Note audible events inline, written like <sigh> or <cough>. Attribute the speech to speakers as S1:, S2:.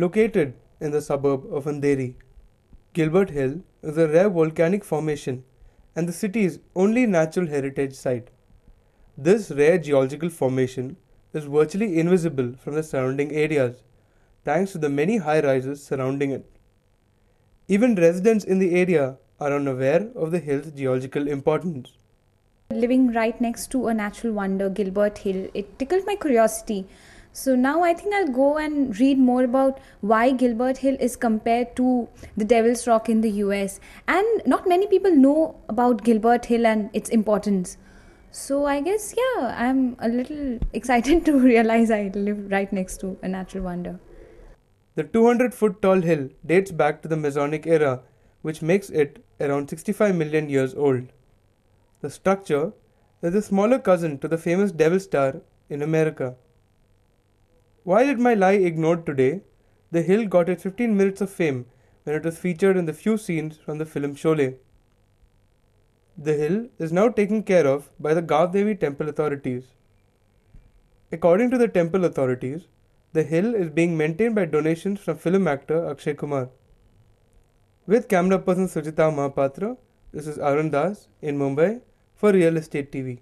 S1: Located in the suburb of Andheri, Gilbert Hill is a rare volcanic formation and the city's only natural heritage site. This rare geological formation is virtually invisible from the surrounding areas thanks to the many high rises surrounding it. Even residents in the area are unaware of the hill's geological importance.
S2: Living right next to a natural wonder, Gilbert Hill, it tickled my curiosity so now I think I'll go and read more about why Gilbert Hill is compared to the Devil's Rock in the US. And not many people know about Gilbert Hill and its importance. So I guess, yeah, I'm a little <laughs> excited to realize I live right next to a natural wonder.
S1: The 200 foot tall hill dates back to the Masonic era, which makes it around 65 million years old. The structure is a smaller cousin to the famous Devil Star in America. Why did my lie ignored today? The Hill got its 15 minutes of fame when it was featured in the few scenes from the film Shole. The hill is now taken care of by the Gavdevi temple authorities. According to the temple authorities, the hill is being maintained by donations from film actor Akshay Kumar. With camera person Sujita Mahapatra, this is Arun Das in Mumbai for Real Estate TV.